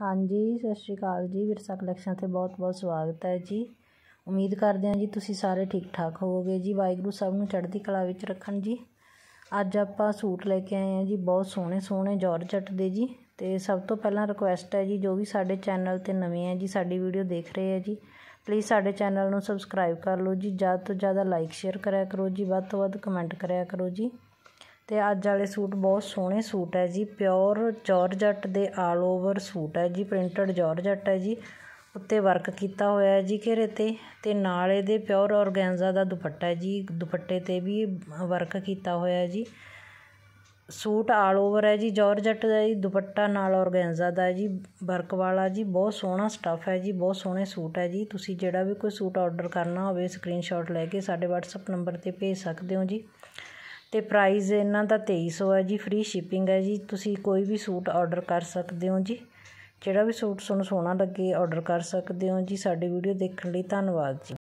ਹਾਂਜੀ ਸਤਿ ਸ਼੍ਰੀ ਅਕਾਲ ਜੀ ਵਿਰਸਾ ਕਲੈਕਸ਼ਨ ਤੇ ਬਹੁਤ-ਬਹੁਤ ਸਵਾਗਤ ਹੈ ਜੀ ਉਮੀਦ ਕਰਦੇ ਹਾਂ ਜੀ ਤੁਸੀਂ ਸਾਰੇ ਠੀਕ-ਠਾਕ ਹੋਵੋਗੇ ਜੀ ਵਾਹਿਗੁਰੂ ਸਭ ਨੂੰ ਚੜ੍ਹਦੀ ਕਲਾ ਵਿੱਚ ਰੱਖਣ ਜੀ ਅੱਜ ਆਪਾਂ ਸੂਟ ਲੈ ਕੇ ਆਏ ਹਾਂ ਜੀ ਬਹੁਤ ਸੋਹਣੇ-ਸੋਹਣੇ ਜਾਰਜਟ ਦੇ ਜੀ ਤੇ ਸਭ ਤੋਂ ਪਹਿਲਾਂ ਰਿਕੁਐਸਟ ਹੈ ਜੀ ਜੋ ਵੀ ਸਾਡੇ ਚੈਨਲ ਤੇ ਨਵੇਂ ਆ ਜੀ ਸਾਡੀ ਵੀਡੀਓ ਦੇਖ ਰਹੇ ਆ ਜੀ ਪਲੀਜ਼ ਸਾਡੇ ਚੈਨਲ ਨੂੰ ਸਬਸਕ੍ਰਾਈਬ ਕਰ ਲਓ ਜੀ ਜ਼ਿਆਦਾ ਤੋਂ ਜ਼ਿਆਦਾ ਲਾਈਕ ਸ਼ੇਅਰ ਕਰਿਆ ਕਰੋ ਜੀ ਵੱਧ ਤੋਂ ਵੱਧ ਕਮੈਂਟ ਕਰਿਆ ਕਰੋ ਜੀ ਤੇ ਅੱਜ ਵਾਲੇ ਸੂਟ ਬਹੁਤ ਸੋਹਣੇ ਸੂਟ ਹੈ ਜੀ ਪਿਓਰ ਜਾਰਜਟ ਦੇ ਆਲ ਓਵਰ ਸੂਟ ਹੈ ਜੀ ਪ੍ਰਿੰਟਡ ਜਾਰਜਟ ਹੈ ਜੀ ਉੱਤੇ ਵਰਕ ਕੀਤਾ ਹੋਇਆ ਹੈ ਜੀ ਘੇਰੇ 'ਤੇ ਤੇ ਨਾਲ ਇਹਦੇ ਪਿਓਰ ਆਰਗੈਂਜ਼ਾ ਦਾ ਦੁਪੱਟਾ ਹੈ ਜੀ ਦੁਪੱਟੇ 'ਤੇ ਵੀ ਵਰਕ ਕੀਤਾ ਹੋਇਆ ਹੈ ਜੀ ਸੂਟ ਆਲ ਓਵਰ ਹੈ ਜੀ ਜਾਰਜਟ ਦਾ ਜੀ ਦੁਪੱਟਾ ਨਾਲ ਆਰਗੈਂਜ਼ਾ ਦਾ ਜੀ ਵਰਕ ਵਾਲਾ ਜੀ ਬਹੁਤ ਸੋਹਣਾ ਸਟੱਫ ਹੈ ਜੀ ਬਹੁਤ ਸੋਹਣੇ ਸੂਟ ਹੈ ਜੀ ਤੁਸੀਂ ਜਿਹੜਾ ਵੀ ਕੋਈ ਸੂਟ ਆਰਡਰ ਕਰਨਾ ਹੋਵੇ ਸਕਰੀਨਸ਼ਾਟ ਲੈ ਕੇ ਸਾਡੇ WhatsApp ਨੰਬਰ 'ਤੇ ਭੇਜ ਸਕਦੇ ਹੋ ਜੀ ਤੇ ਪ੍ਰਾਈਸ ਇਹਨਾਂ ਦਾ 2300 ਹੈ ਜੀ ਫ੍ਰੀ ਸ਼ਿਪਿੰਗ ਹੈ ਜੀ ਤੁਸੀਂ ਕੋਈ ਵੀ ਸੂਟ ਆਰਡਰ ਕਰ ਸਕਦੇ ਹੋ ਜੀ ਜਿਹੜਾ ਵੀ ਸੂਟ ਤੁਹਾਨੂੰ ਸੋਹਣਾ ਲੱਗੇ ਆਰਡਰ ਕਰ ਸਕਦੇ ਹੋ ਜੀ ਸਾਡੀ ਵੀਡੀਓ ਦੇਖਣ ਲਈ ਧੰਨਵਾਦ ਜੀ